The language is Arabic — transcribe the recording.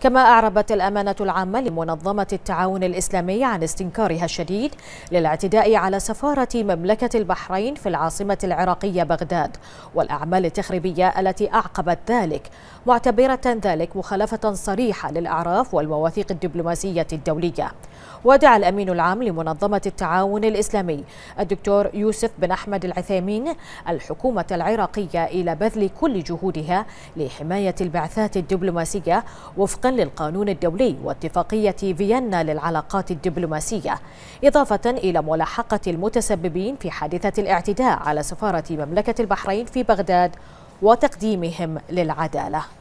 كما أعربت الأمانة العامة لمنظمة التعاون الإسلامي عن استنكارها الشديد للاعتداء على سفارة مملكة البحرين في العاصمة العراقية بغداد والأعمال التخريبية التي أعقبت ذلك معتبرة ذلك مخالفة صريحة للأعراف والمواثيق الدبلوماسية الدولية ودعا الأمين العام لمنظمة التعاون الإسلامي الدكتور يوسف بن أحمد العثيمين الحكومة العراقية إلى بذل كل جهودها لحماية البعثات الدبلوماسية وفق وفقا للقانون الدولي واتفاقية فيينا للعلاقات الدبلوماسية إضافة إلى ملاحقة المتسببين في حادثة الاعتداء على سفارة مملكة البحرين في بغداد وتقديمهم للعدالة